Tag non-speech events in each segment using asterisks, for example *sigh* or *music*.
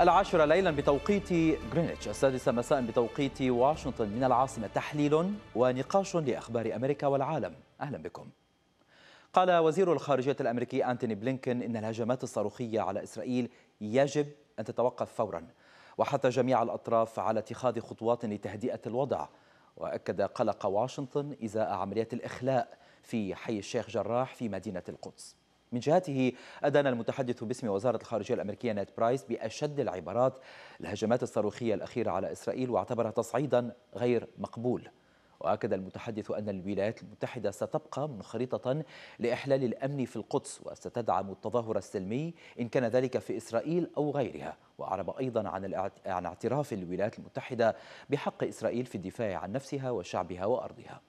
العاشرة ليلا بتوقيت غرينتش السادسة مساء بتوقيت واشنطن من العاصمة تحليل ونقاش لأخبار أمريكا والعالم أهلا بكم قال وزير الخارجية الأمريكي أنتوني بلينكن إن الهجمات الصاروخية على إسرائيل يجب أن تتوقف فورا وحث جميع الأطراف على اتخاذ خطوات لتهدئة الوضع وأكد قلق واشنطن إزاء عمليات الإخلاء في حي الشيخ جراح في مدينة القدس من جهته أدان المتحدث باسم وزارة الخارجية الأمريكية نيت برايس بأشد العبارات الهجمات الصاروخية الأخيرة على إسرائيل واعتبرها تصعيدا غير مقبول وأكد المتحدث أن الولايات المتحدة ستبقى منخرطة لإحلال الأمن في القدس وستدعم التظاهر السلمي إن كان ذلك في إسرائيل أو غيرها وأعرب أيضا عن, عن اعتراف الولايات المتحدة بحق إسرائيل في الدفاع عن نفسها وشعبها وأرضها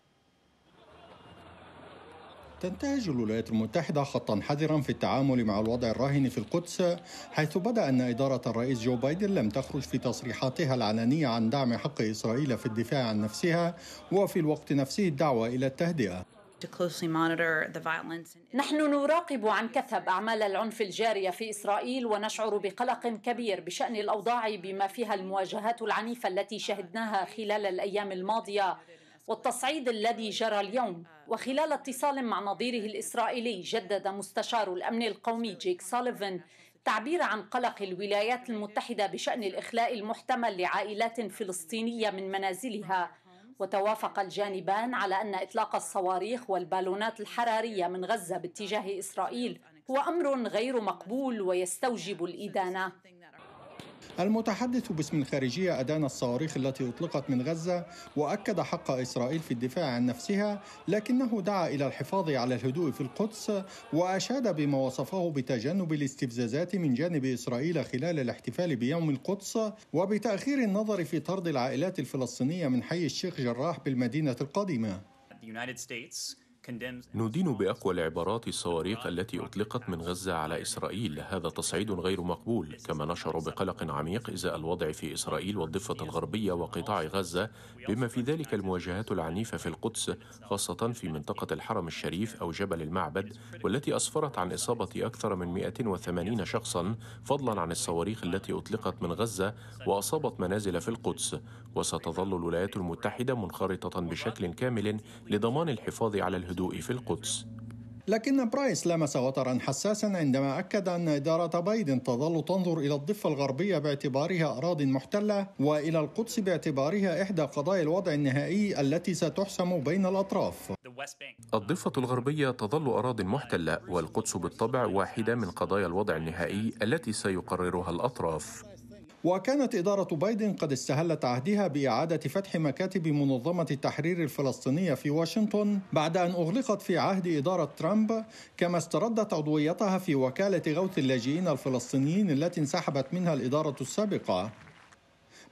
تنتهج الولايات المتحدة خطا حذرا في التعامل مع الوضع الراهن في القدس حيث بدا ان إدارة الرئيس جو بايدن لم تخرج في تصريحاتها العلنية عن دعم حق إسرائيل في الدفاع عن نفسها وفي الوقت نفسه الدعوة إلى التهدئة نحن نراقب عن كثب اعمال العنف الجاريه في اسرائيل ونشعر بقلق كبير بشان الاوضاع بما فيها المواجهات العنيفه التي شهدناها خلال الايام الماضيه والتصعيد الذي جرى اليوم وخلال اتصال مع نظيره الإسرائيلي جدد مستشار الأمن القومي جيك سوليفان تعبير عن قلق الولايات المتحدة بشأن الإخلاء المحتمل لعائلات فلسطينية من منازلها وتوافق الجانبان على أن إطلاق الصواريخ والبالونات الحرارية من غزة باتجاه إسرائيل هو أمر غير مقبول ويستوجب الإدانة المتحدث باسم الخارجية أدان الصواريخ التي أطلقت من غزة وأكد حق إسرائيل في الدفاع عن نفسها لكنه دعا إلى الحفاظ على الهدوء في القدس وأشاد بما وصفه بتجنب الاستفزازات من جانب إسرائيل خلال الاحتفال بيوم القدس وبتأخير النظر في طرد العائلات الفلسطينية من حي الشيخ جراح بالمدينة القديمة. The United States ندين باقوى العبارات الصواريخ التي اطلقت من غزه على اسرائيل، هذا تصعيد غير مقبول، كما نشعر بقلق عميق ازاء الوضع في اسرائيل والضفه الغربيه وقطاع غزه، بما في ذلك المواجهات العنيفه في القدس خاصه في منطقه الحرم الشريف او جبل المعبد، والتي اسفرت عن اصابه اكثر من 180 شخصا، فضلا عن الصواريخ التي اطلقت من غزه واصابت منازل في القدس، وستظل الولايات المتحدة منخرطة بشكل كامل لضمان الحفاظ على الهدوء في القدس لكن برايس لمس وترا حساسا عندما اكد ان اداره بايدن تظل تنظر الى الضفه الغربيه باعتبارها اراض محتله والى القدس باعتبارها احدى قضايا الوضع النهائي التي ستحسم بين الاطراف. الضفه الغربيه تظل اراض محتله والقدس بالطبع واحده من قضايا الوضع النهائي التي سيقررها الاطراف. وكانت إدارة بايدن قد استهلت عهدها بإعادة فتح مكاتب منظمة التحرير الفلسطينية في واشنطن بعد أن أغلقت في عهد إدارة ترامب كما استردت عضويتها في وكالة غوث اللاجئين الفلسطينيين التي انسحبت منها الإدارة السابقة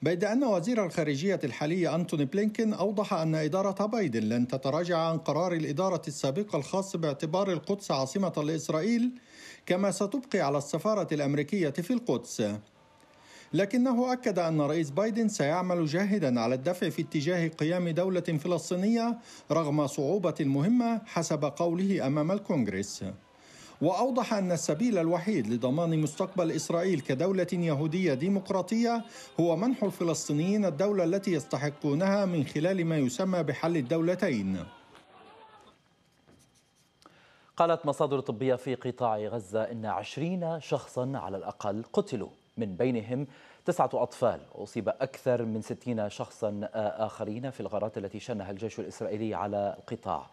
بيد أن وزير الخارجية الحالي أنتوني بلينكين أوضح أن إدارة بايدن لن تتراجع عن قرار الإدارة السابقة الخاص باعتبار القدس عاصمة لإسرائيل كما ستبقي على السفارة الأمريكية في القدس لكنه أكد أن رئيس بايدن سيعمل جاهدا على الدفع في اتجاه قيام دولة فلسطينية رغم صعوبة المهمة حسب قوله أمام الكونغرس. واوضح ان السبيل الوحيد لضمان مستقبل اسرائيل كدوله يهوديه ديمقراطيه هو منح الفلسطينيين الدوله التي يستحقونها من خلال ما يسمى بحل الدولتين. قالت مصادر طبيه في قطاع غزه ان عشرين شخصا على الاقل قتلوا من بينهم تسعة أطفال أصيب أكثر من ستين شخصا آه، آخرين في الغارات التي شنها الجيش الإسرائيلي على القطاع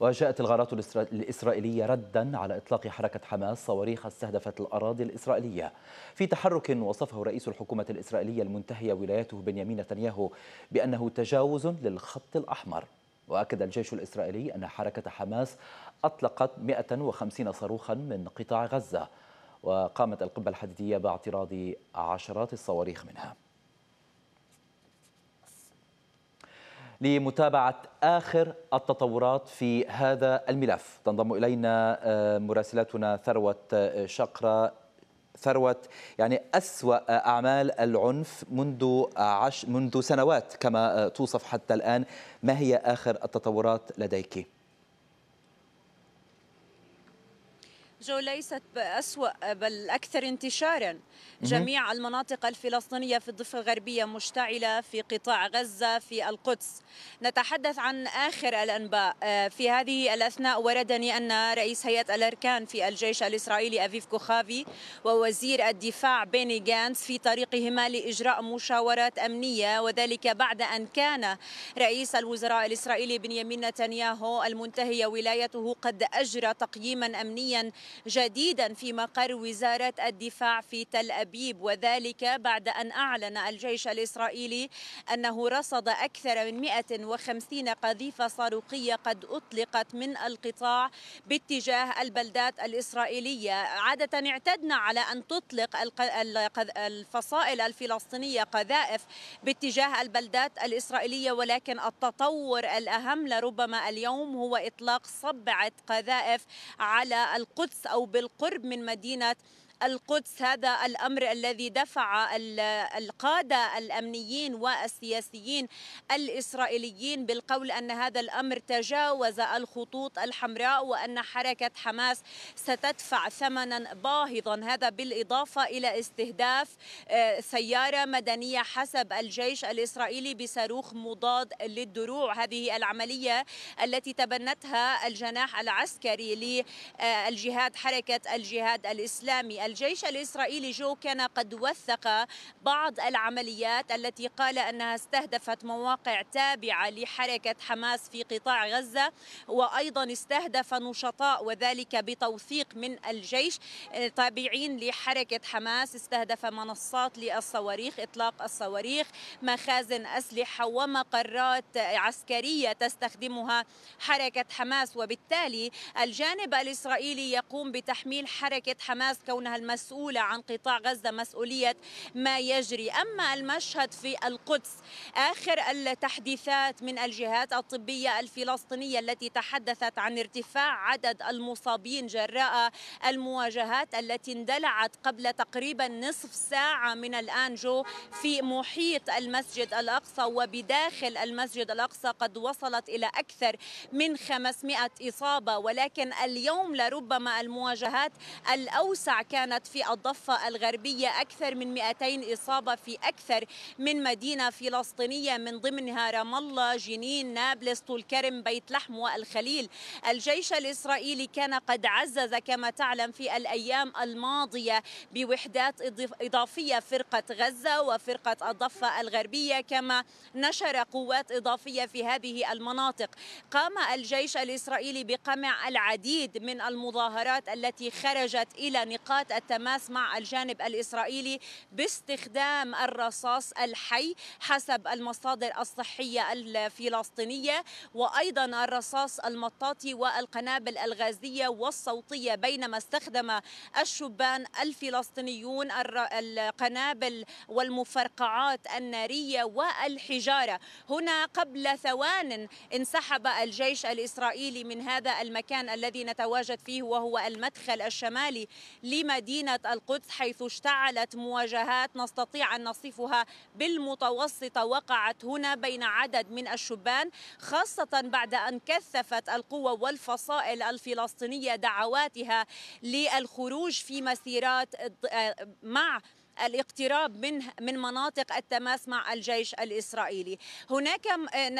وجاءت الغارات الإسرائيلية ردا على إطلاق حركة حماس صواريخ استهدفت الأراضي الإسرائيلية في تحرك وصفه رئيس الحكومة الإسرائيلية المنتهية ولايته بنيامين نتنياهو بأنه تجاوز للخط الأحمر وأكد الجيش الإسرائيلي أن حركة حماس أطلقت 150 صاروخا من قطاع غزة وقامت القبة الحديدية باعتراض عشرات الصواريخ منها لمتابعة آخر التطورات في هذا الملف تنضم إلينا آه، مراسلتنا ثروة آه، شقرة ثروة يعني أسوأ آه، أعمال العنف منذ عش منذ سنوات كما توصف حتى الآن ما هي آخر التطورات لديك؟ جو ليست أسوأ بل أكثر انتشارا جميع المناطق الفلسطينية في الضفة الغربية مشتعلة في قطاع غزة في القدس نتحدث عن آخر الأنباء آه، في هذه الأثناء وردني أن رئيس هيئة الأركان في الجيش الإسرائيلي أفيف كوخافي ووزير الدفاع بيني جانس في طريقهما لإجراء مشاورات أمنية وذلك بعد أن كان رئيس الوزراء الإسرائيلي بنيامين نتنياهو المنتهي ولايته قد أجرى تقييما أمنيا جديدا في مقر وزارة الدفاع في تل أبيب وذلك بعد أن أعلن الجيش الإسرائيلي أنه رصد أكثر من 150 قذيفة صاروخية قد أطلقت من القطاع باتجاه البلدات الإسرائيلية عادة اعتدنا على أن تطلق الفصائل الفلسطينية قذائف باتجاه البلدات الإسرائيلية ولكن التطور الأهم لربما اليوم هو إطلاق صبعة قذائف على القدس حبس أو بالقرب من مدينة القدس هذا الأمر الذي دفع القادة الأمنيين والسياسيين الإسرائيليين بالقول أن هذا الأمر تجاوز الخطوط الحمراء وأن حركة حماس ستدفع ثمنا باهظا هذا بالإضافة إلى استهداف آه، سيارة مدنية حسب الجيش الإسرائيلي بصاروخ مضاد للدروع هذه العملية التي تبنتها الجناح العسكري للجهاد حركة الجهاد الإسلامي الجيش الإسرائيلي جو كان قد وثق بعض العمليات التي قال أنها استهدفت مواقع تابعة لحركة حماس في قطاع غزة وأيضا استهدف نشطاء وذلك بتوثيق من الجيش تابعين لحركة حماس استهدف منصات للصواريخ إطلاق الصواريخ مخازن أسلحة ومقرات عسكرية تستخدمها حركة حماس وبالتالي الجانب الإسرائيلي يقوم بتحميل حركة حماس كونها المسؤولة عن قطاع غزة مسؤولية ما يجري أما المشهد في القدس آخر التحديثات من الجهات الطبية الفلسطينية التي تحدثت عن ارتفاع عدد المصابين جراء المواجهات التي اندلعت قبل تقريبا نصف ساعة من الآنجو في محيط المسجد الأقصى وبداخل المسجد الأقصى قد وصلت إلى أكثر من 500 إصابة ولكن اليوم لربما المواجهات الأوسع كانت كانت في الضفة الغربية أكثر من 200 إصابة في أكثر من مدينة فلسطينية من ضمنها رام الله جنين نابلس طول كرم بيت لحم والخليل الجيش الإسرائيلي كان قد عزز كما تعلم في الأيام الماضية بوحدات إضافية فرقة غزة وفرقة الضفة الغربية كما نشر قوات إضافية في هذه المناطق قام الجيش الإسرائيلي بقمع العديد من المظاهرات التي خرجت إلى نقاط التماس مع الجانب الإسرائيلي باستخدام الرصاص الحي حسب المصادر الصحية الفلسطينية وأيضا الرصاص المطاطي والقنابل الغازية والصوتية بينما استخدم الشبان الفلسطينيون القنابل والمفرقعات النارية والحجارة هنا قبل ثوان انسحب الجيش الإسرائيلي من هذا المكان الذي نتواجد فيه وهو المدخل الشمالي لمدينة مدينة القدس حيث اشتعلت مواجهات نستطيع أن نصفها بالمتوسطة وقعت هنا بين عدد من الشبان خاصة بعد أن كثفت القوى والفصائل الفلسطينية دعواتها للخروج في مسيرات آه، مع الاقتراب من من مناطق التماس مع الجيش الاسرائيلي. هناك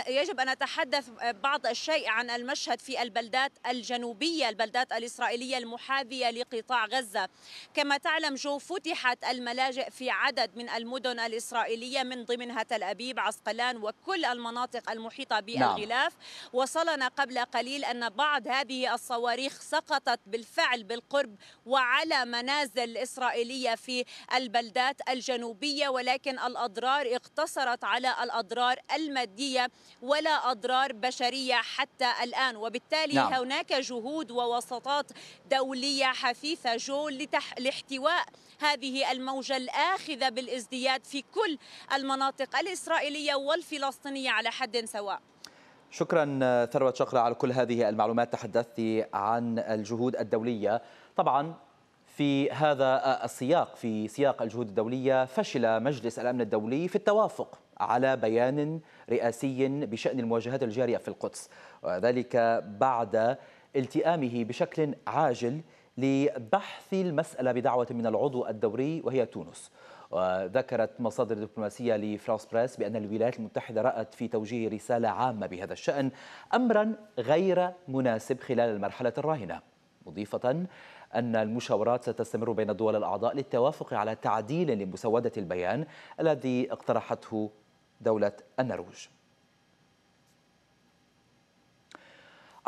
يجب ان اتحدث بعض الشيء عن المشهد في البلدات الجنوبيه، البلدات الاسرائيليه المحاذيه لقطاع غزه. كما تعلم جو فتحت الملاجئ في عدد من المدن الاسرائيليه من ضمنها تل ابيب، عسقلان وكل المناطق المحيطه نعم. بالغلاف. نعم. وصلنا قبل قليل ان بعض هذه الصواريخ سقطت بالفعل بالقرب وعلى منازل اسرائيليه في البلدات البلدات الجنوبية ولكن الأضرار اقتصرت على الأضرار المادية ولا أضرار بشرية حتى الآن وبالتالي نعم. هناك جهود ووسطات دولية حثيثة جول لتح... لاحتواء هذه الموجة الآخذة بالازدياد في كل المناطق الإسرائيلية والفلسطينية على حد سواء شكرا ثروة شقرة على كل هذه المعلومات تحدثت عن الجهود الدولية طبعا في هذا السياق في سياق الجهود الدولية فشل مجلس الأمن الدولي في التوافق على بيان رئاسي بشأن المواجهات الجارية في القدس وذلك بعد التئامه بشكل عاجل لبحث المسألة بدعوة من العضو الدوري وهي تونس وذكرت مصادر دبلوماسية لفرانس بريس بأن الولايات المتحدة رأت في توجيه رسالة عامة بهذا الشأن أمرا غير مناسب خلال المرحلة الراهنة مضيفة أن المشاورات ستستمر بين الدول الأعضاء للتوافق على تعديل لمسودة البيان الذي اقترحته دولة النرويج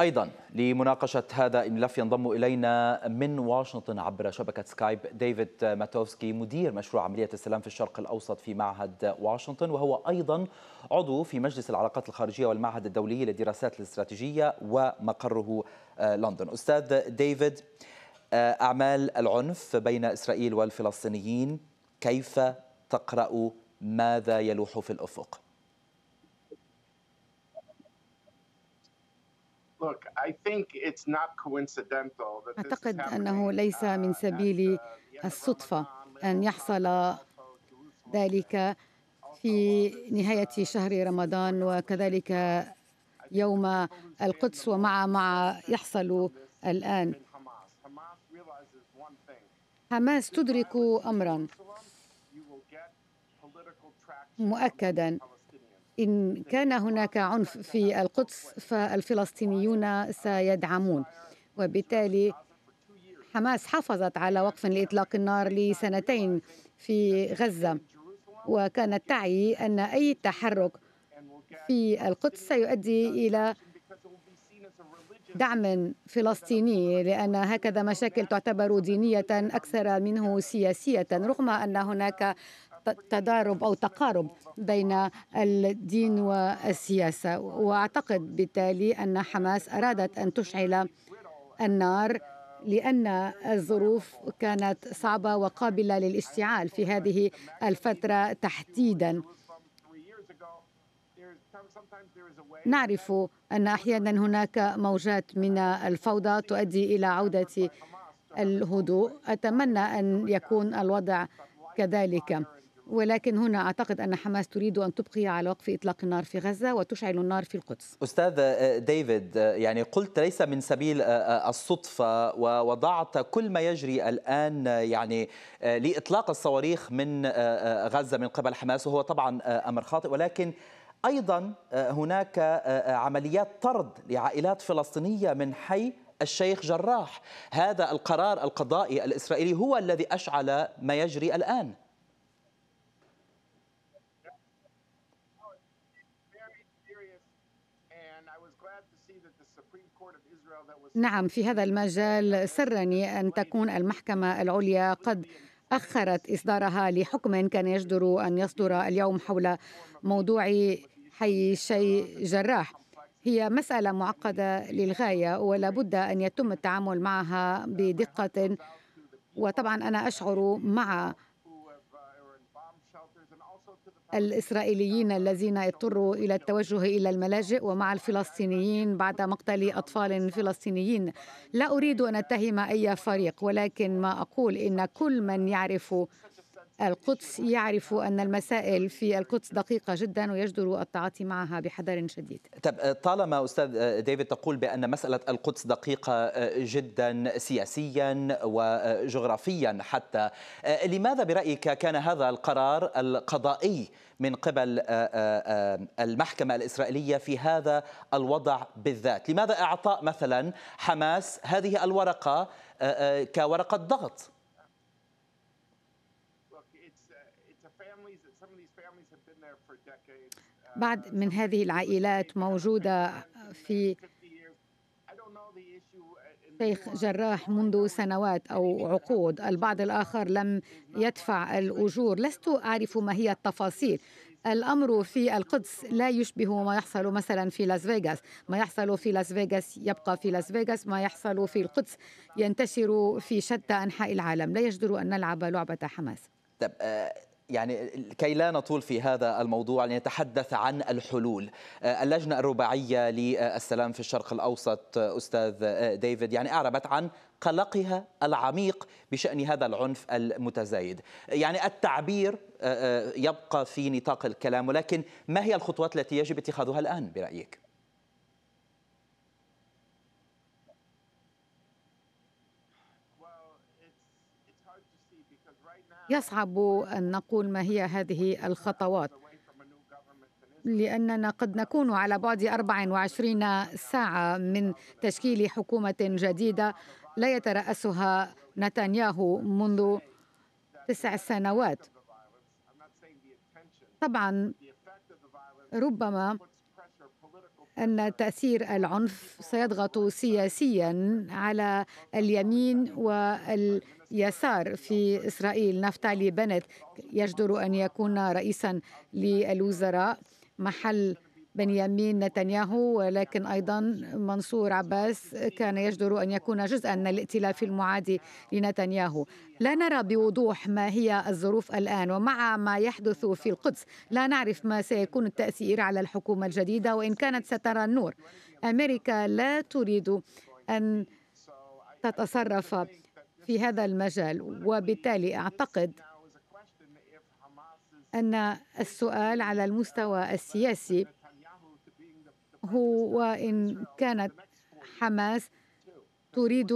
أيضا لمناقشة هذا الملف ينضم إلينا من واشنطن عبر شبكة سكايب ديفيد ماتوفسكي مدير مشروع عملية السلام في الشرق الأوسط في معهد واشنطن وهو أيضا عضو في مجلس العلاقات الخارجية والمعهد الدولي للدراسات الاستراتيجية ومقره آه، لندن أستاذ ديفيد آه، أعمال العنف بين إسرائيل والفلسطينيين كيف تقرأ ماذا يلوح في الأفق؟ أعتقد أنه ليس uh, من سبيل uh, الصدفة أن يحصل ذلك في uh, نهاية شهر رمضان وكذلك يوم القدس ومع مع يحصل الآن حماس تدرك أمرا مؤكدا إن كان هناك عنف في القدس فالفلسطينيون سيدعمون وبالتالي حماس حافظت على وقف لإطلاق النار لسنتين في غزة وكانت تعي أن أي تحرك في القدس سيؤدي إلى دعم فلسطيني لأن هكذا مشاكل تعتبر دينية أكثر منه سياسية رغم أن هناك تضارب أو تقارب بين الدين والسياسة وأعتقد بالتالي أن حماس أرادت أن تشعل النار لأن الظروف كانت صعبة وقابلة للاشتعال في هذه الفترة تحديداً نعرف أن أحيانا هناك موجات من الفوضى تؤدي إلى عودة الهدوء أتمنى أن يكون الوضع كذلك ولكن هنا أعتقد أن حماس تريد أن تبقي على وقف إطلاق النار في غزة وتشعل النار في القدس أستاذ آه، ديفيد آه، يعني قلت ليس من سبيل آه، الصدفة ووضعت كل ما يجري الآن يعني لإطلاق الصواريخ من غزة من قبل حماس وهو طبعا أمر خاطئ ولكن أيضا آه، هناك آه، آه، عمليات طرد لعائلات فلسطينية من حي الشيخ جراح هذا القرار القضائي الإسرائيلي هو الذي أشعل ما يجري الآن نعم في هذا المجال سرني أن تكون المحكمة العليا قد أخرت إصدارها لحكم كان يجدر أن يصدر اليوم حول موضوع حي شيء جراح هي مسألة معقدة للغاية ولا بد أن يتم التعامل معها بدقة وطبعا أنا أشعر مع الإسرائيليين الذين اضطروا إلى التوجه إلى الملاجئ ومع الفلسطينيين بعد مقتل أطفال فلسطينيين لا أريد أن أتهم أي فريق ولكن ما أقول إن كل من يعرف القدس يعرف أن المسائل في القدس دقيقة جدا ويجدر التعاطي معها بحذر شديد طب آه، طالما أستاذ آه، ديفيد تقول بأن مسألة القدس دقيقة آه، جدا سياسيا وجغرافيا حتى لماذا برأيك كان هذا القرار القضائي من قبل المحكمة الإسرائيلية في هذا الوضع بالذات لماذا إعطاء مثلا حماس هذه الورقة كورقة ضغط بعد من هذه العائلات موجودة في شيخ جراح منذ سنوات أو عقود البعض الآخر لم يدفع الأجور لست أعرف ما هي التفاصيل الأمر في القدس لا يشبه ما يحصل مثلا في لاس فيغاس ما يحصل في لاس فيغاس يبقى في لاس فيغاس ما يحصل في القدس ينتشر في شتى أنحاء العالم لا يجدر أن نلعب لعبة حماس طب آه، يعني كي لا نطول في هذا الموضوع لنتحدث عن الحلول آه، اللجنة الرباعية للسلام في الشرق الأوسط آه، أستاذ آه، ديفيد يعني أعربت عن قلقها العميق بشأن هذا العنف المتزايد يعني التعبير يبقى في نطاق الكلام ولكن ما هي الخطوات التي يجب اتخاذها الآن برأيك؟ يصعب أن نقول ما هي هذه الخطوات لأننا قد نكون على بعد 24 ساعة من تشكيل حكومة جديدة لا يترأسها نتنياهو منذ تسع سنوات طبعا ربما أن تأثير العنف سيضغط سياسيا على اليمين وال يسار في إسرائيل نفتالي بنت يجدر أن يكون رئيسا للوزراء محل بنيامين نتنياهو ولكن أيضا منصور عباس كان يجدر أن يكون جزءا من الائتلاف المعادي لنتنياهو لا نرى بوضوح ما هي الظروف الآن ومع ما يحدث في القدس لا نعرف ما سيكون التأثير على الحكومة الجديدة وإن كانت سترى النور أمريكا لا تريد أن تتصرف في هذا المجال وبالتالي اعتقد ان السؤال على المستوى السياسي هو ان كانت حماس تريد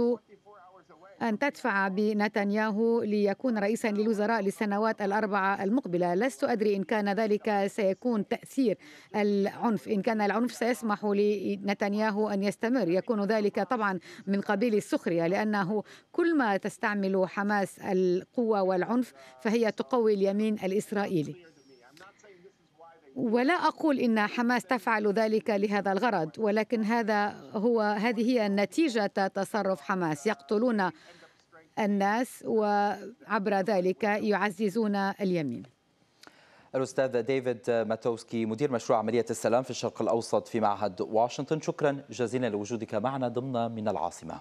أن تدفع بنتنياهو ليكون رئيسا للوزراء للسنوات الأربعة المقبلة لست أدري إن كان ذلك سيكون تأثير العنف إن كان العنف سيسمح لنتنياهو أن يستمر يكون ذلك طبعا من قبيل السخرية لأنه كل ما تستعمل حماس القوة والعنف فهي تقوي اليمين الإسرائيلي ولا اقول ان حماس تفعل ذلك لهذا الغرض ولكن هذا هو هذه هي نتيجه تصرف حماس يقتلون الناس وعبر ذلك يعززون اليمين الأستاذ ديفيد ماتوسكي مدير مشروع عملية السلام في الشرق الأوسط في معهد واشنطن شكرا جزيلا لوجودك معنا ضمن من العاصمة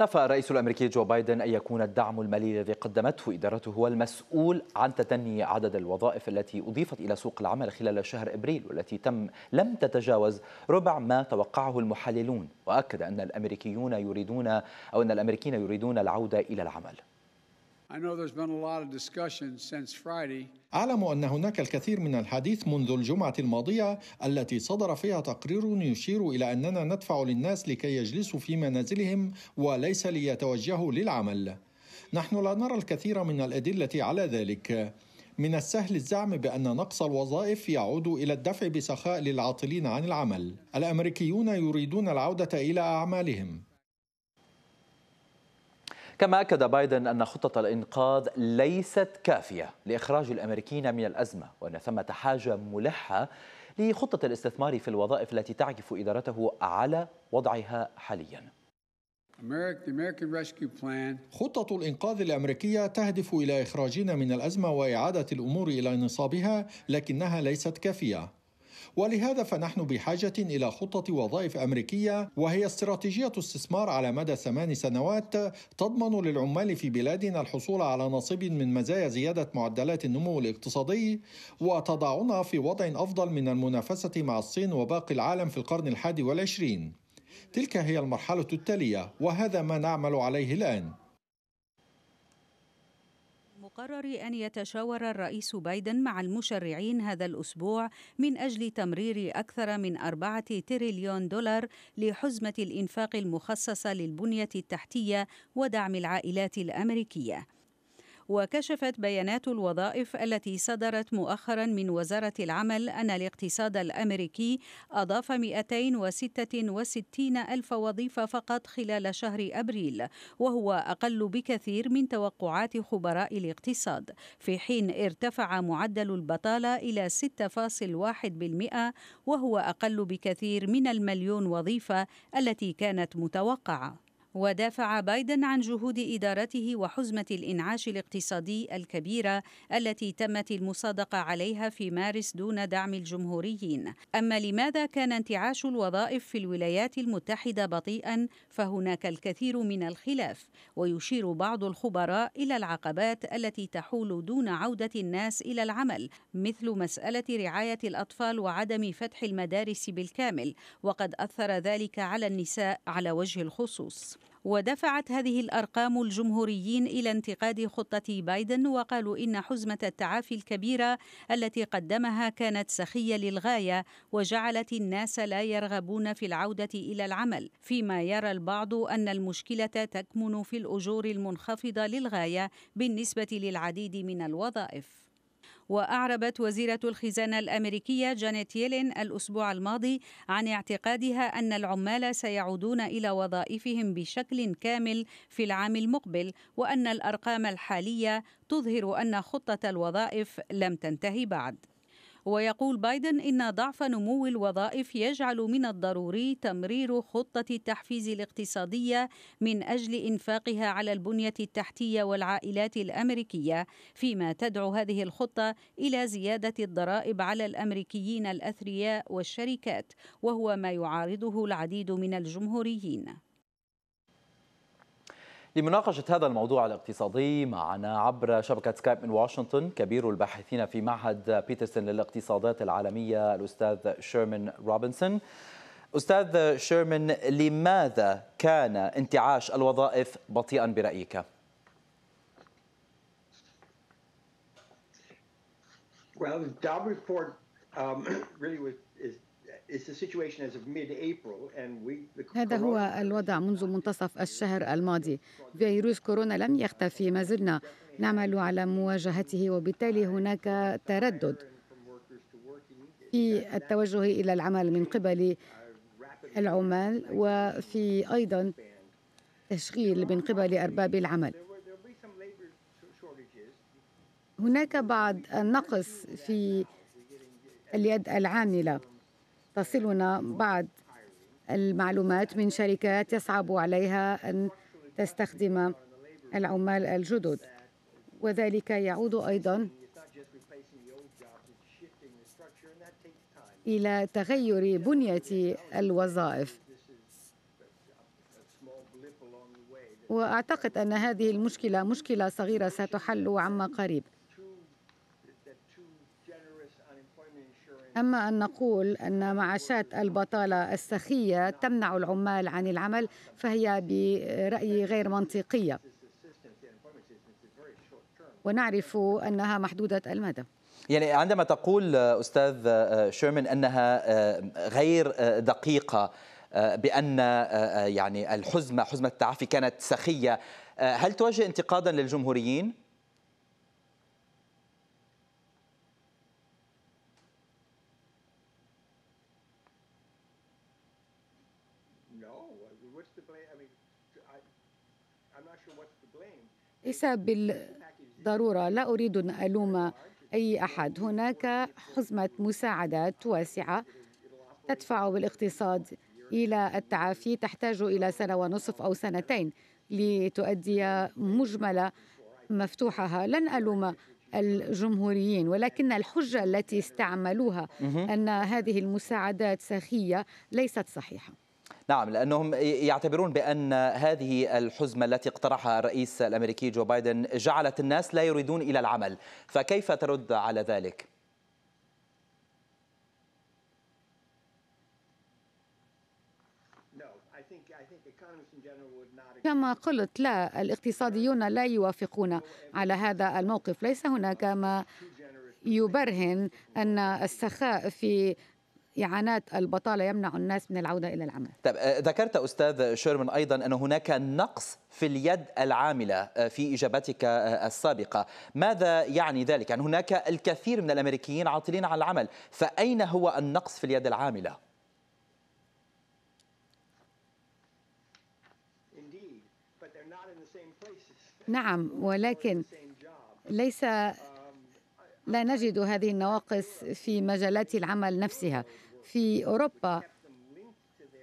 نفى الرئيس الامريكي جو بايدن ان يكون الدعم المالي الذي قدمته ادارته هو المسؤول عن تتني عدد الوظائف التي اضيفت الى سوق العمل خلال شهر ابريل والتي تم لم تتجاوز ربع ما توقعه المحللون واكد ان الامريكيون يريدون او ان الامريكيين يريدون العوده الى العمل أعلم أن هناك الكثير من الحديث منذ الجمعة الماضية التي صدر فيها تقرير يشير إلى أننا ندفع للناس لكي يجلسوا في منازلهم وليس ليتوجهوا للعمل. نحن لا نرى الكثير من الأدلة على ذلك. من السهل الزعم بأن نقص الوظائف يعود إلى الدفع بسخاء للعاطلين عن العمل. الأمريكيون يريدون العودة إلى أعمالهم. كما أكد بايدن أن خطة الإنقاذ ليست كافية لإخراج الأمريكيين من الأزمة وأن ثمة حاجة ملحة لخطة الاستثمار في الوظائف التي تعكف إدارته على وضعها حالياً خطة الإنقاذ الأمريكية تهدف إلى إخراجنا من الأزمة وإعادة الأمور إلى نصابها لكنها ليست كافية ولهذا فنحن بحاجة إلى خطة وظائف أمريكية وهي استراتيجية استثمار على مدى ثمان سنوات تضمن للعمال في بلادنا الحصول على نصيب من مزايا زيادة معدلات النمو الاقتصادي وتضعنا في وضع أفضل من المنافسة مع الصين وباقي العالم في القرن الحادي والعشرين تلك هي المرحلة التالية وهذا ما نعمل عليه الآن المقرر أن يتشاور الرئيس بايدن مع المشرعين هذا الأسبوع من أجل تمرير أكثر من أربعة تريليون دولار لحزمة الإنفاق المخصصة للبنية التحتية ودعم العائلات الأمريكية وكشفت بيانات الوظائف التي صدرت مؤخرا من وزارة العمل أن الاقتصاد الأمريكي أضاف 266 ألف وظيفة فقط خلال شهر أبريل وهو أقل بكثير من توقعات خبراء الاقتصاد في حين ارتفع معدل البطالة إلى 6.1% وهو أقل بكثير من المليون وظيفة التي كانت متوقعة ودافع بايدن عن جهود إدارته وحزمة الإنعاش الاقتصادي الكبيرة التي تمت المصادقة عليها في مارس دون دعم الجمهوريين أما لماذا كان انتعاش الوظائف في الولايات المتحدة بطيئا فهناك الكثير من الخلاف ويشير بعض الخبراء إلى العقبات التي تحول دون عودة الناس إلى العمل مثل مسألة رعاية الأطفال وعدم فتح المدارس بالكامل وقد أثر ذلك على النساء على وجه الخصوص ودفعت هذه الأرقام الجمهوريين إلى انتقاد خطة بايدن وقالوا إن حزمة التعافي الكبيرة التي قدمها كانت سخية للغاية وجعلت الناس لا يرغبون في العودة إلى العمل فيما يرى البعض أن المشكلة تكمن في الأجور المنخفضة للغاية بالنسبة للعديد من الوظائف وأعربت وزيرة الخزانة الأمريكية جانيت يلين الأسبوع الماضي عن اعتقادها أن العمال سيعودون إلى وظائفهم بشكل كامل في العام المقبل وأن الأرقام الحالية تظهر أن خطة الوظائف لم تنتهي بعد ويقول بايدن إن ضعف نمو الوظائف يجعل من الضروري تمرير خطة التحفيز الاقتصادية من أجل إنفاقها على البنية التحتية والعائلات الأمريكية فيما تدعو هذه الخطة إلى زيادة الضرائب على الأمريكيين الأثرياء والشركات وهو ما يعارضه العديد من الجمهوريين لمناقشة هذا الموضوع الاقتصادي معنا عبر شبكة سكايب من واشنطن كبير الباحثين في معهد بيترسون للاقتصادات العالمية الأستاذ شيرمان روبنسون أستاذ شيرمان لماذا كان انتعاش الوظائف بطيئا برأيك؟ Well, the job report um, *clears throat* really was هذا هو الوضع منذ منتصف الشهر الماضي فيروس كورونا لم يختفي ما زلنا نعمل على مواجهته وبالتالي هناك تردد في التوجه إلى العمل من قبل العمال وفي أيضا تشغيل من قبل أرباب العمل هناك بعض النقص في اليد العامله تصلنا بعض المعلومات من شركات يصعب عليها أن تستخدم العمال الجدد وذلك يعود أيضا إلى تغير بنية الوظائف وأعتقد أن هذه المشكلة مشكلة صغيرة ستحل عما قريب أما أن نقول أن معاشات البطالة السخية تمنع العمال عن العمل فهي برأيي غير منطقية ونعرف أنها محدودة المدى يعني عندما تقول أستاذ شيرمان أنها غير دقيقة بأن يعني الحزمة حزمة التعافي كانت سخية هل توجه انتقادا للجمهوريين؟ ليس بالضروره لا اريد ان الوم اي احد هناك حزمه مساعدات واسعه تدفع بالاقتصاد الى التعافي تحتاج الى سنه ونصف او سنتين لتؤدي مجملة مفتوحها لن الوم الجمهوريين ولكن الحجه التي استعملوها ان هذه المساعدات سخيه ليست صحيحه نعم لأنهم يعتبرون بأن هذه الحزمة التي اقترحها الرئيس الأمريكي جو بايدن جعلت الناس لا يريدون إلى العمل فكيف ترد على ذلك؟ كما قلت لا الاقتصاديون لا يوافقون على هذا الموقف ليس هناك ما يبرهن أن السخاء في إعانات البطالة يمنع الناس من العودة إلى العمل طب آه، ذكرت أستاذ شيرمان أيضا أن هناك نقص في اليد العاملة آه، في إجابتك آه، السابقة ماذا يعني ذلك؟ يعني هناك الكثير من الأمريكيين عاطلين عن العمل فأين هو النقص في اليد العاملة؟ نعم ولكن ليس لا نجد هذه النواقص في مجالات العمل نفسها في أوروبا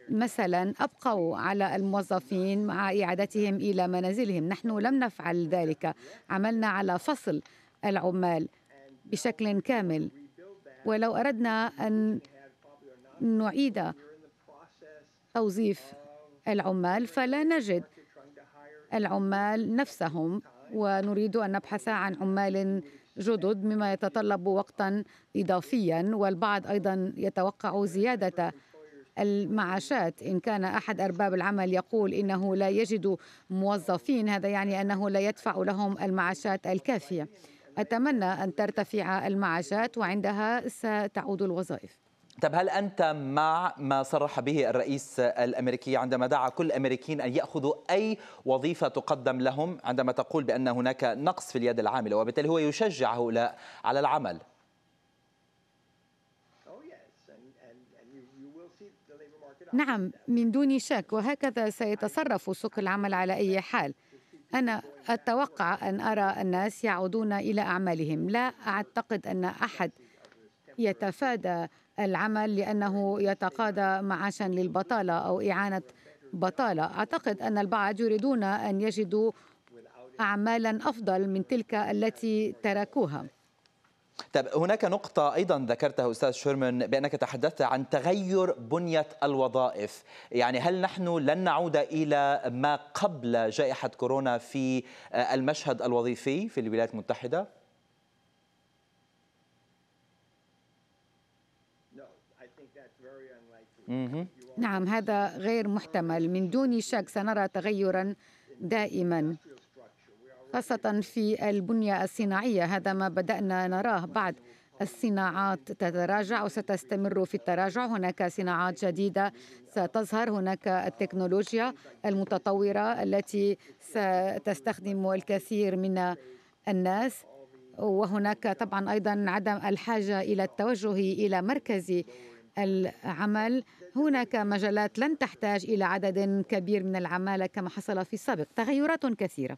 مثلا أبقوا على الموظفين مع إعادتهم إلى منازلهم نحن لم نفعل ذلك عملنا على فصل العمال بشكل كامل ولو أردنا أن نعيد توظيف العمال فلا نجد العمال نفسهم ونريد أن نبحث عن عمال جدد مما يتطلب وقتا إضافيا والبعض أيضا يتوقع زيادة المعاشات إن كان أحد أرباب العمل يقول إنه لا يجد موظفين هذا يعني أنه لا يدفع لهم المعاشات الكافية أتمنى أن ترتفع المعاشات وعندها ستعود الوظائف طب هل أنت مع ما صرح به الرئيس الأمريكي عندما دعا كل الأمريكيين أن يأخذوا أي وظيفة تقدم لهم عندما تقول بأن هناك نقص في اليد العاملة وبالتالي هو يشجع هؤلاء على العمل نعم من دون شك وهكذا سيتصرف سوق العمل على أي حال أنا أتوقع أن أرى الناس يعودون إلى أعمالهم لا أعتقد أن أحد يتفادى العمل لأنه يتقاضى معاشا للبطالة أو إعانة بطالة أعتقد أن البعض يريدون أن يجدوا أعمالا أفضل من تلك التي تركوها طيب هناك نقطة أيضا ذكرتها أستاذ شيرمان بأنك تحدثت عن تغير بنية الوظائف يعني هل نحن لن نعود إلى ما قبل جائحة كورونا في المشهد الوظيفي في الولايات المتحدة؟ نعم هذا غير محتمل من دون شك سنرى تغيرا دائما خاصة في البنية الصناعية هذا ما بدأنا نراه بعد الصناعات تتراجع وستستمر في التراجع هناك صناعات جديدة ستظهر هناك التكنولوجيا المتطورة التي ستستخدم الكثير من الناس وهناك طبعا أيضا عدم الحاجة إلى التوجه إلى مركز العمل هناك مجالات لن تحتاج إلى عدد كبير من العمالة كما حصل في السابق تغيرات كثيرة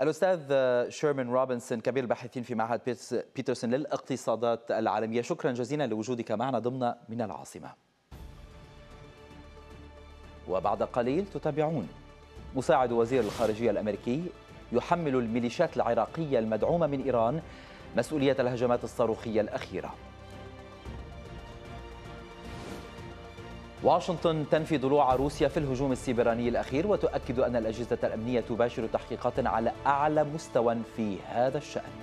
الأستاذ شيرمان روبنسون كبير الباحثين في معهد بيترسون للاقتصادات العالمية شكرا جزيلا لوجودك معنا ضمن من العاصمة وبعد قليل تتابعون مساعد وزير الخارجية الأمريكي يحمل الميليشيات العراقية المدعومة من إيران مسؤولية الهجمات الصاروخية الأخيرة واشنطن تنفي ضلوع روسيا في الهجوم السيبراني الأخير وتؤكد أن الأجهزة الأمنية تباشر تحقيقات على أعلى مستوى في هذا الشأن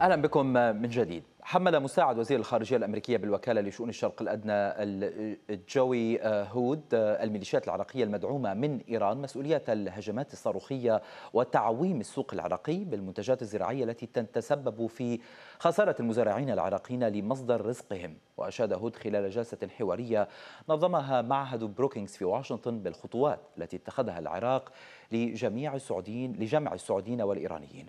اهلا بكم من جديد. حمل مساعد وزير الخارجيه الامريكيه بالوكاله لشؤون الشرق الادنى الجوي هود الميليشيات العراقيه المدعومه من ايران مسؤوليه الهجمات الصاروخيه وتعويم السوق العراقي بالمنتجات الزراعيه التي تتسبب في خساره المزارعين العراقيين لمصدر رزقهم، واشاد هود خلال جلسه حواريه نظمها معهد بروكينغز في واشنطن بالخطوات التي اتخذها العراق لجميع السعوديين لجمع السعوديين والايرانيين.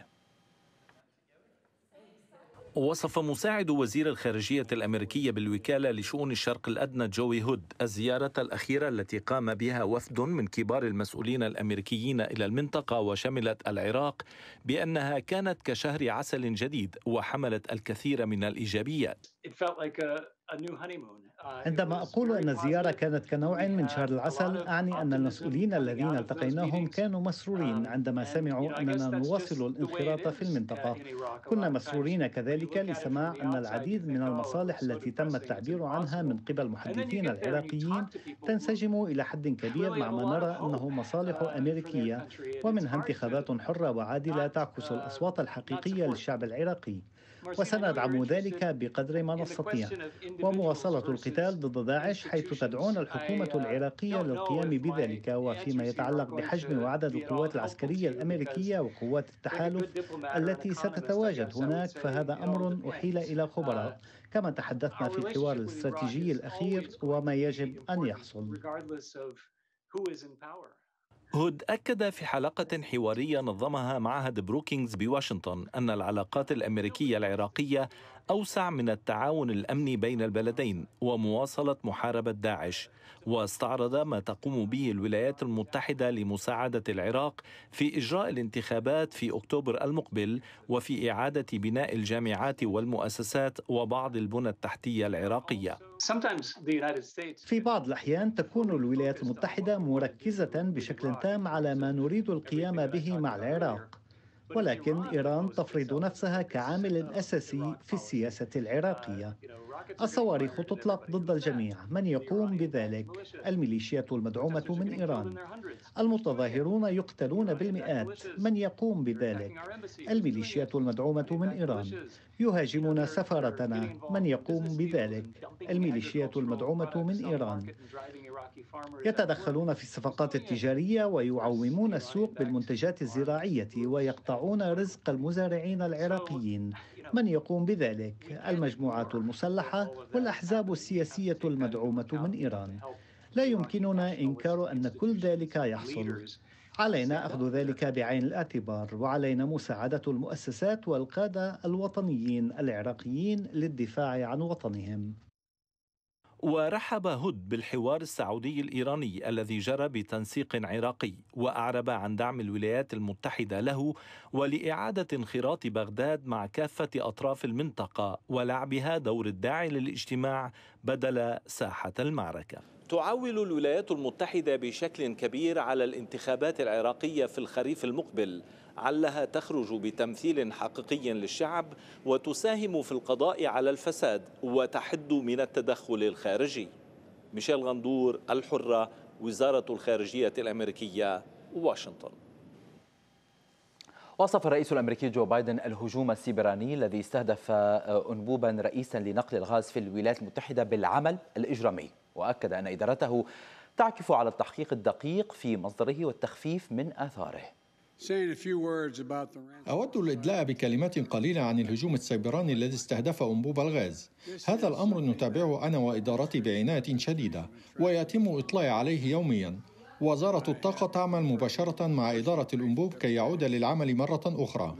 وصف مساعد وزير الخارجية الأمريكية بالوكالة لشؤون الشرق الأدنى جوي هود الزيارة الأخيرة التي قام بها وفد من كبار المسؤولين الأمريكيين إلى المنطقة وشملت العراق بأنها كانت كشهر عسل جديد وحملت الكثير من الإيجابيات. Uh, عندما أقول أن الزيارة كانت كنوع من شهر العسل أعني أن المسؤولين الذين التقيناهم كانوا مسرورين um, عندما سمعوا أننا نواصل الانخراط في uh, المنطقة كنا مسرورين كذلك لسماع أن العديد من المصالح oh, التي تم التعبير عنها من قبل المحدثين العراقيين تنسجم إلى حد كبير مع ما نرى أنه uh, مصالح أمريكية ومنها انتخابات حرة وعادلة تعكس الأصوات الحقيقية للشعب العراقي وسندعم ذلك بقدر ما نستطيع ومواصلة القتال ضد داعش حيث تدعونا الحكومة العراقية للقيام بذلك وفيما يتعلق بحجم وعدد القوات العسكرية الأمريكية وقوات التحالف التي ستتواجد هناك فهذا أمر أحيل إلى خبراء كما تحدثنا في الحوار الاستراتيجي الأخير وما يجب أن يحصل. هود أكد في حلقة حوارية نظمها معهد بروكينغز بواشنطن أن العلاقات الأمريكية العراقية أوسع من التعاون الأمني بين البلدين ومواصلة محاربة داعش، واستعرض ما تقوم به الولايات المتحدة لمساعدة العراق في إجراء الانتخابات في أكتوبر المقبل وفي إعادة بناء الجامعات والمؤسسات وبعض البنى التحتية العراقية. في بعض الأحيان تكون الولايات المتحدة مركزة بشكل تام على ما نريد القيام به مع العراق ولكن إيران تفرض نفسها كعامل أساسي في السياسة العراقية الصواريخ تطلق ضد الجميع من يقوم بذلك الميليشيات المدعومة من إيران المتظاهرون يقتلون بالمئات من يقوم بذلك الميليشيات المدعومة من إيران يهاجمون سفارتنا من يقوم بذلك الميليشيات المدعومة من إيران يتدخلون في الصفقات التجارية ويعومون السوق بالمنتجات الزراعية ويقطعون رزق المزارعين العراقيين من يقوم بذلك المجموعات المسلحة والأحزاب السياسية المدعومة من إيران لا يمكننا إنكار أن كل ذلك يحصل علينا أخذ ذلك بعين الاعتبار وعلينا مساعدة المؤسسات والقادة الوطنيين العراقيين للدفاع عن وطنهم ورحب هود بالحوار السعودي الايراني الذي جرى بتنسيق عراقي واعرب عن دعم الولايات المتحده له ولاعاده انخراط بغداد مع كافه اطراف المنطقه ولعبها دور الداعي للاجتماع بدل ساحه المعركه تعول الولايات المتحدة بشكل كبير على الانتخابات العراقية في الخريف المقبل علها تخرج بتمثيل حقيقي للشعب وتساهم في القضاء على الفساد وتحد من التدخل الخارجي ميشيل غندور الحرة وزارة الخارجية الأمريكية واشنطن وصف الرئيس الامريكي جو بايدن الهجوم السيبراني الذي استهدف انبوبا رئيسا لنقل الغاز في الولايات المتحده بالعمل الاجرامي وأكد أن إدارته تعكف على التحقيق الدقيق في مصدره والتخفيف من آثاره أود الإدلاء بكلمات قليلة عن الهجوم السيبراني الذي استهدف أنبوب الغاز هذا الأمر نتابعه أنا وإدارتي بعناية شديدة ويتم إطلاع عليه يومياً وزارة الطاقة تعمل مباشرة مع إدارة الأنبوب كي يعود للعمل مرة أخرى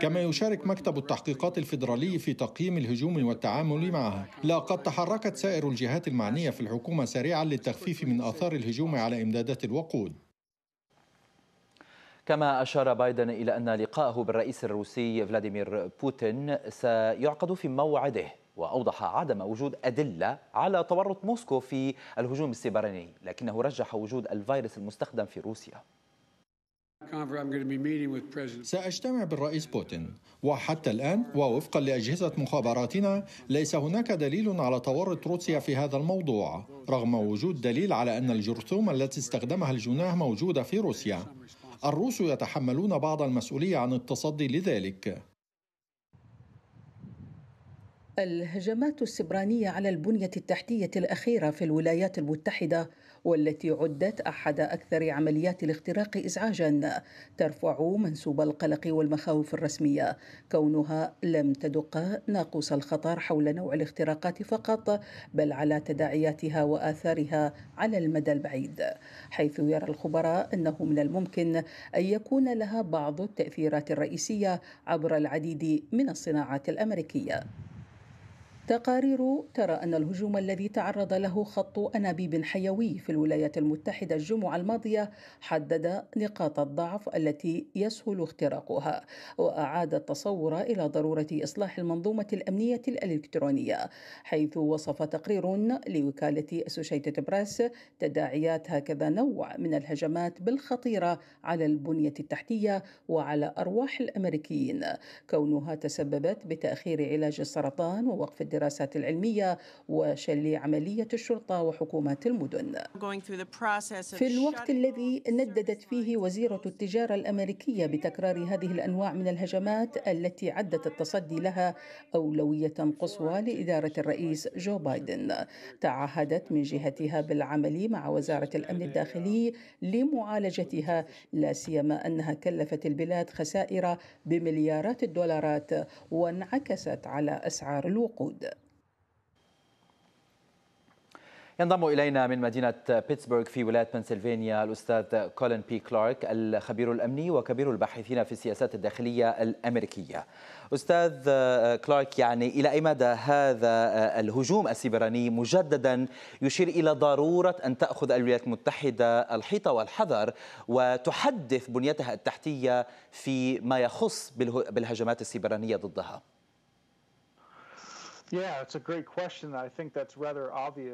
كما يشارك مكتب التحقيقات الفيدرالي في تقييم الهجوم والتعامل معه لقد تحركت سائر الجهات المعنية في الحكومة سريعا للتخفيف من آثار الهجوم على إمدادات الوقود كما أشار بايدن إلى أن لقاءه بالرئيس الروسي فلاديمير بوتين سيعقد في موعده وأوضح عدم وجود أدلة على تورط موسكو في الهجوم السيبراني لكنه رجح وجود الفيروس المستخدم في روسيا سأجتمع بالرئيس بوتين وحتى الآن ووفقا لأجهزة مخابراتنا ليس هناك دليل على تورط روسيا في هذا الموضوع رغم وجود دليل على أن الجرثومة التي استخدمها الجناه موجودة في روسيا الروس يتحملون بعض المسؤولية عن التصدي لذلك الهجمات السبرانية على البنية التحتية الأخيرة في الولايات المتحدة والتي عدت أحد أكثر عمليات الاختراق إزعاجا ترفع منسوب القلق والمخاوف الرسمية كونها لم تدق ناقوس الخطر حول نوع الاختراقات فقط بل على تداعياتها وآثارها على المدى البعيد حيث يرى الخبراء أنه من الممكن أن يكون لها بعض التأثيرات الرئيسية عبر العديد من الصناعات الأمريكية تقارير ترى أن الهجوم الذي تعرض له خط أنابيب حيوي في الولايات المتحدة الجمعة الماضية حدد نقاط الضعف التي يسهل اختراقها وأعاد التصور إلى ضرورة إصلاح المنظومة الأمنية الإلكترونية حيث وصف تقرير لوكالة أسوشيتد براس تداعيات هكذا نوع من الهجمات بالخطيرة على البنية التحتية وعلى أرواح الأمريكيين كونها تسببت بتأخير علاج السرطان ووقف الدراسة الدراسات العلمية وشل عملية الشرطة وحكومات المدن في الوقت الذي نددت فيه وزيرة التجارة الأمريكية بتكرار هذه الأنواع من الهجمات التي عدت التصدي لها أولوية قصوى لإدارة الرئيس جو بايدن تعهدت من جهتها بالعمل مع وزارة الأمن الداخلي لمعالجتها لا سيما أنها كلفت البلاد خسائر بمليارات الدولارات وانعكست على أسعار الوقود ينضم إلينا من مدينة بيتسبرغ في ولاية بنسلفانيا الأستاذ كولين بي كلارك الخبير الأمني وكبير الباحثين في السياسات الداخلية الأمريكية أستاذ آه، كلارك يعني إلى أي مدى هذا آه، الهجوم السيبراني مجددا يشير إلى ضرورة أن تأخذ الولايات المتحدة الحيطة والحذر وتحدث بنيتها التحتية في ما يخص بالهجمات السيبرانية ضدها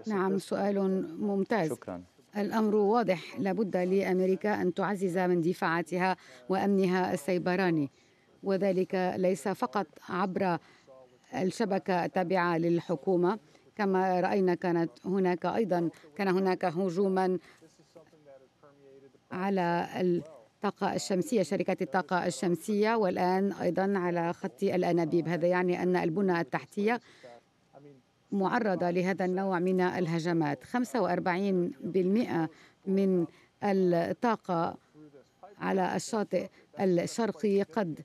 نعم سؤال ممتاز شكرا الأمر واضح لابد لأمريكا أن تعزز من دفاعاتها وأمنها السيبراني وذلك ليس فقط عبر الشبكة التابعة للحكومة كما رأينا كانت هناك أيضا كان هناك هجوما على الطاقة الشمسية شركات الطاقة الشمسية والآن أيضا على خط الأنابيب هذا يعني أن البنى التحتية معرضة لهذا النوع من الهجمات 45% من الطاقة على الشاطئ الشرقي قد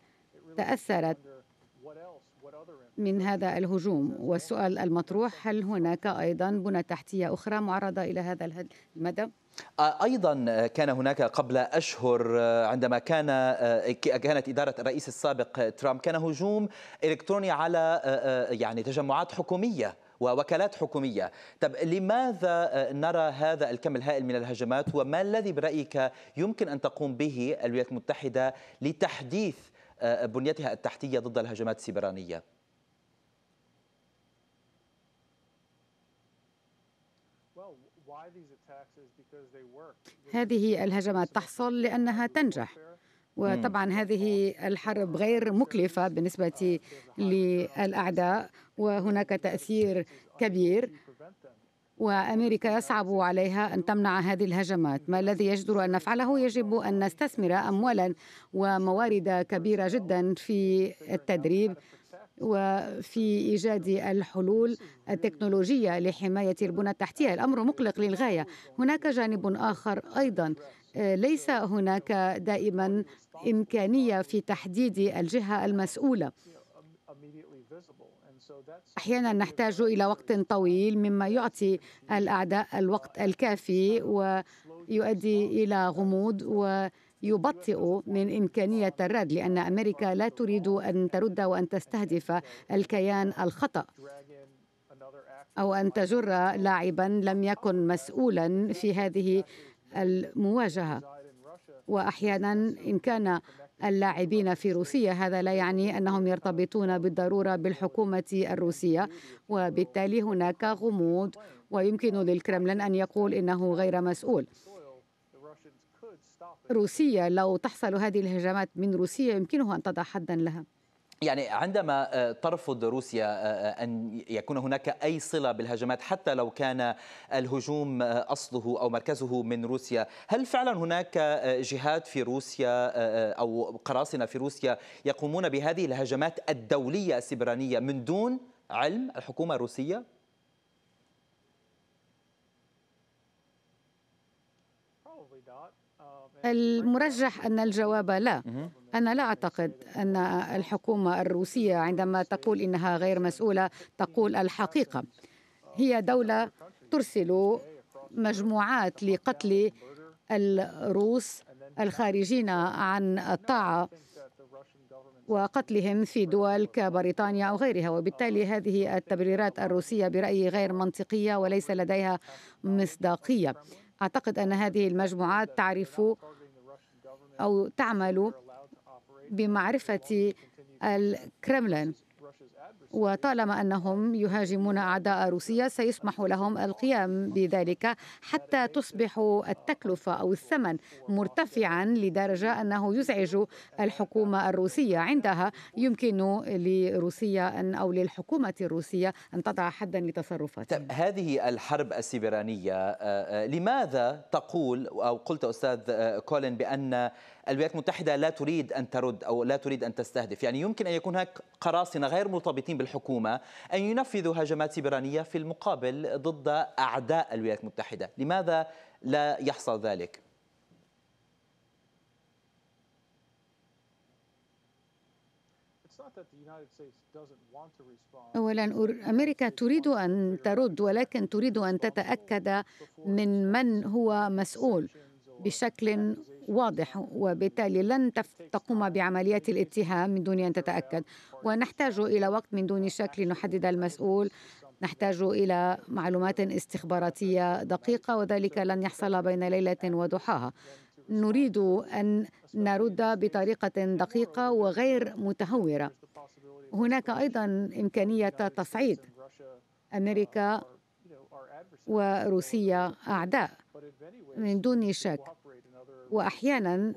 تأثرت من هذا الهجوم والسؤال المطروح هل هناك أيضا بنى تحتية أخرى معرضة إلى هذا المدى؟ ايضا كان هناك قبل اشهر آه، عندما كان آه، كانت اداره الرئيس السابق ترامب كان هجوم الكتروني على آه، يعني تجمعات حكوميه ووكالات حكومية طب لماذا آه، نرى هذا الكم الهائل من الهجمات وما الذي برأيك يمكن أن تقوم به الولايات المتحدة لتحديث آه، بنيتها التحتية ضد الهجمات السيبرانية هذه الهجمات تحصل لأنها تنجح وطبعا هذه الحرب غير مكلفة بالنسبة للأعداء وهناك تأثير كبير وامريكا يصعب عليها ان تمنع هذه الهجمات، ما الذي يجدر ان نفعله يجب ان نستثمر اموالا وموارد كبيره جدا في التدريب وفي ايجاد الحلول التكنولوجيه لحمايه البنى التحتيه، الامر مقلق للغايه. هناك جانب اخر ايضا ليس هناك دائما إمكانية في تحديد الجهة المسؤولة احيانا نحتاج الى وقت طويل مما يعطي الاعداء الوقت الكافي ويؤدي الى غموض ويبطئ من امكانيه الرد لان امريكا لا تريد ان ترد وان تستهدف الكيان الخطا او ان تجر لاعبا لم يكن مسؤولا في هذه المواجهة وأحيانا إن كان اللاعبين في روسيا هذا لا يعني انهم يرتبطون بالضروره بالحكومه الروسيه وبالتالي هناك غموض ويمكن للكرملين ان يقول انه غير مسؤول روسيا لو تحصل هذه الهجمات من روسيا يمكنها ان تضع حدا لها يعني عندما آه، ترفض روسيا آه، آه، ان يكون هناك اي صله بالهجمات حتى لو كان الهجوم اصله او مركزه من روسيا، هل فعلا هناك جهات في روسيا او قراصنه في روسيا يقومون بهذه الهجمات الدوليه السبرانيه من دون علم الحكومه الروسيه؟ المرجح أن الجواب لا أنا لا أعتقد أن الحكومة الروسية عندما تقول إنها غير مسؤولة تقول الحقيقة هي دولة ترسل مجموعات لقتل الروس الخارجين عن الطاعة وقتلهم في دول كبريطانيا أو غيرها وبالتالي هذه التبريرات الروسية برأيي غير منطقية وليس لديها مصداقية أعتقد أن هذه المجموعات تعرف أو تعمل بمعرفة الكرملين وطالما أنهم يهاجمون أعداء روسيا سيسمح لهم القيام بذلك حتى تصبح التكلفة أو الثمن مرتفعا لدرجة أنه يزعج الحكومة الروسية عندها يمكن لروسيا أن أو للحكومة الروسية أن تضع حدا لتصرفاتها طيب، هذه الحرب السيبرانية آه، آه، لماذا تقول أو قلت أستاذ آه، كولين بأن الولايات المتحدة لا تريد أن ترد أو لا تريد أن تستهدف يعني يمكن أن يكون هناك قراصنة غير مرتبطين المتعلقين بالحكومة أن ينفذوا هجمات سبرانية في المقابل ضد أعداء الولايات المتحدة لماذا لا يحصل ذلك؟ اولا امريكا تريد ان ترد ولكن تريد ان تتاكد من من هو مسؤول بشكل واضح وبالتالي لن تقوم بعمليات الاتهام من دون أن تتأكد ونحتاج إلى وقت من دون شك لنحدد المسؤول نحتاج إلى معلومات استخباراتية دقيقة وذلك لن يحصل بين ليلة وضحاها نريد أن نرد بطريقة دقيقة وغير متهورة هناك أيضا إمكانية تصعيد أمريكا وروسيا أعداء من دون شك واحيانا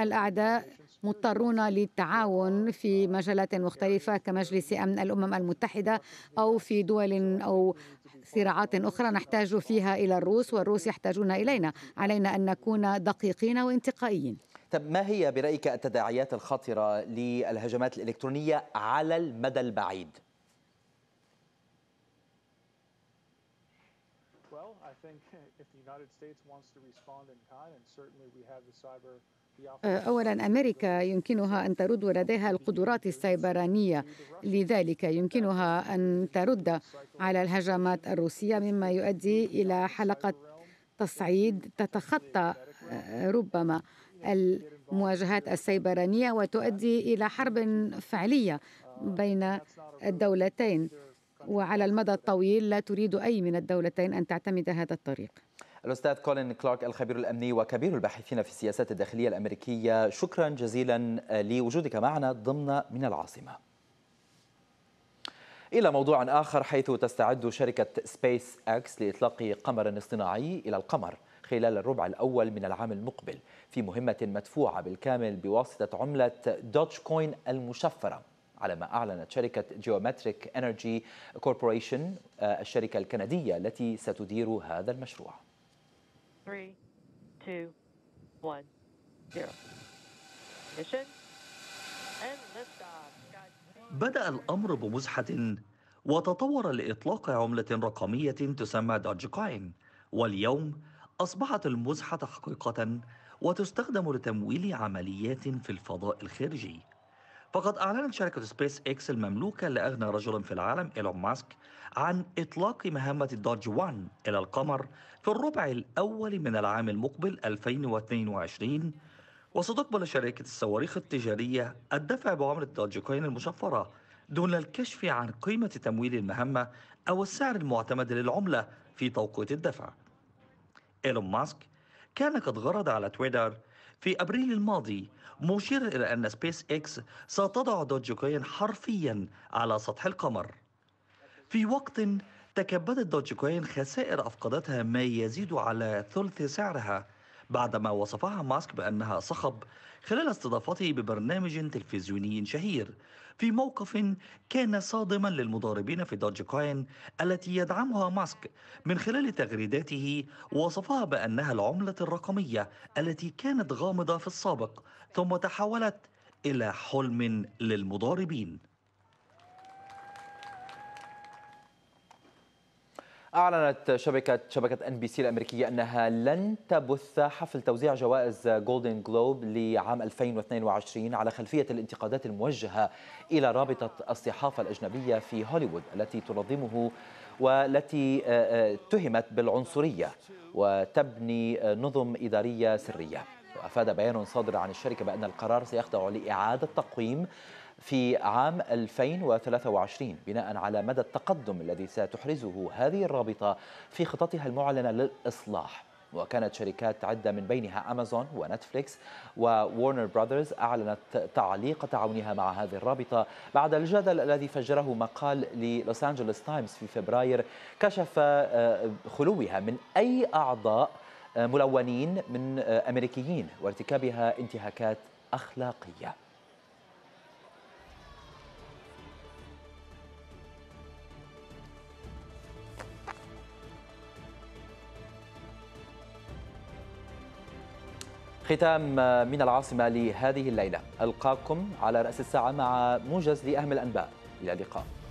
الاعداء مضطرون للتعاون في مجالات مختلفة كمجلس أمن الأمم المتحدة أو في دول أو صراعات أخرى نحتاج فيها إلى الروس والروس يحتاجون إلينا علينا أن نكون دقيقين وانتقائيين طب ما هي برأيك التداعيات الخطرة للهجمات الإلكترونية على المدى البعيد؟ Uh, أولا أمريكا يمكنها أن ترد ولديها القدرات السيبرانية لذلك يمكنها أن ترد على الهجمات الروسية مما يؤدي إلى حلقة تصعيد تتخطى آه، ربما المواجهات السيبرانية وتؤدي إلى حرب فعلية um, بين الدولتين وعلى المدى الطويل لا تريد أي من الدولتين أن تعتمد هذا الطريق الأستاذ كولين كلارك الخبير الأمني وكبير الباحثين في السياسات الداخلية الأمريكية شكرا جزيلا لوجودك معنا ضمن من العاصمة إلى موضوع آخر حيث تستعد شركة سبيس أكس لإطلاق قمر اصطناعي إلى القمر خلال الربع الأول من العام المقبل في مهمة مدفوعة بالكامل بواسطة عملة دوتش كوين المشفرة على ما أعلنت شركة جيومتريك انرجي كوربوريشن الشركة الكندية التي ستدير هذا المشروع three, two, one, zero. and liftoff. بدأ الأمر بمزحة وتطور لإطلاق عملة رقمية تسمى دوج كوين واليوم أصبحت المزحة حقيقة وتستخدم لتمويل عمليات في الفضاء الخارجي فقد أعلنت شركة سبيس إكس المملوكة لأغنى رجل في العالم إيلون ماسك عن إطلاق مهمة دارج 1 إلى القمر في الربع الأول من العام المقبل 2022 وستقبل شركة الصواريخ التجارية الدفع بعملة كوين المشفرة دون الكشف عن قيمة تمويل المهمة أو السعر المعتمد للعملة في توقيت الدفع إيلون ماسك كان قد غرد على تويتر في أبريل الماضي مشير إلى أن سبيس إكس ستضع دوج كوين حرفيا على سطح القمر في وقت تكبدت دوج كوين خسائر أفقدتها ما يزيد على ثلث سعرها بعدما وصفها ماسك بأنها صخب خلال استضافته ببرنامج تلفزيوني شهير في موقف كان صادما للمضاربين في دوج كوين التي يدعمها ماسك من خلال تغريداته وصفها بأنها العملة الرقمية التي كانت غامضة في السابق ثم تحولت إلى حلم للمضاربين أعلنت شبكة شبكة ان بي سي الأمريكية أنها لن تبث حفل توزيع جوائز جولدن جلوب لعام 2022 على خلفية الانتقادات الموجهة إلى رابطة الصحافة الأجنبية في هوليوود التي تنظمه والتي آه، آه، اتهمت بالعنصرية وتبني آه، نظم إدارية سرية وأفاد بيان صادر عن الشركة بأن القرار سيخضع لإعادة تقويم في عام 2023 بناء على مدى التقدم الذي ستحرزه هذه الرابطة في خططها المعلنة للإصلاح وكانت شركات عدة من بينها أمازون ونتفليكس وورنر براذرز أعلنت تعليق تعاونها مع هذه الرابطة بعد الجدل الذي فجره مقال للوس أنجلوس تايمز في فبراير كشف آه، خلوها من أي أعضاء آه، ملونين من آه، أمريكيين وارتكابها انتهاكات أخلاقية ختام من العاصمة لهذه الليلة ألقاكم على رأس الساعة مع موجز لأهم الأنباء إلى اللقاء